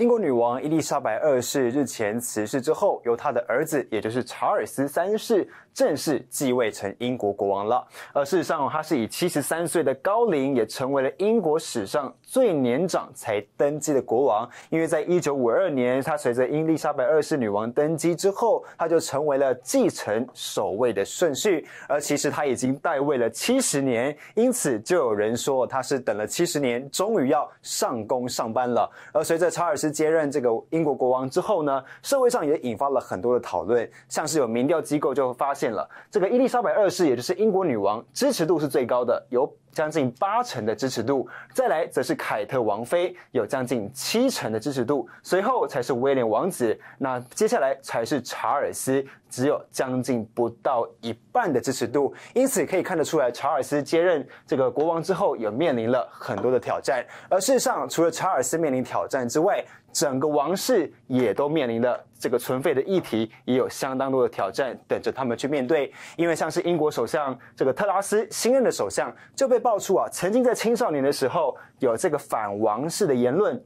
英国女王伊丽莎白二世日前辞世之后，由她的儿子，也就是查尔斯三世正式继位成英国国王了。而事实上，他是以七十三岁的高龄，也成为了英国史上最年长才登基的国王。因为在一九五二年，他随着伊丽莎白二世女王登基之后，他就成为了继承首位的顺序。而其实他已经代位了七十年，因此就有人说他是等了七十年，终于要上工上班了。而随着查尔斯。接任这个英国国王之后呢，社会上也引发了很多的讨论，像是有民调机构就发现了，这个伊丽莎白二世也就是英国女王支持度是最高的，有将近八成的支持度，再来则是凯特王妃有将近七成的支持度，随后才是威廉王子，那接下来才是查尔斯，只有将近不到一半的支持度，因此可以看得出来，查尔斯接任这个国王之后也面临了很多的挑战，而事实上，除了查尔斯面临挑战之外，整个王室也都面临的这个存废的议题，也有相当多的挑战等着他们去面对。因为像是英国首相这个特拉斯新任的首相就被爆出啊，曾经在青少年的时候有这个反王室的言论。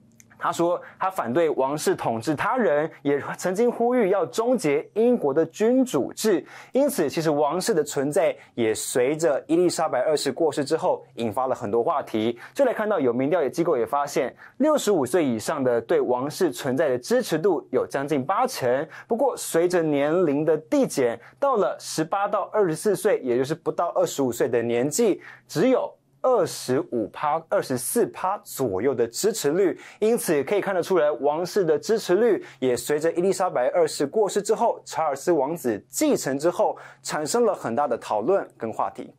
他说，他反对王室统治他人，也曾经呼吁要终结英国的君主制。因此，其实王室的存在也随着伊丽莎白二世过世之后，引发了很多话题。就来看到，有民调也机构也发现，六十五岁以上的对王室存在的支持度有将近八成。不过，随着年龄的递减，到了十八到二十四岁，也就是不到二十五岁的年纪，只有。二十五趴、二十四趴左右的支持率，因此可以看得出来，王室的支持率也随着伊丽莎白二世过世之后，查尔斯王子继承之后，产生了很大的讨论跟话题。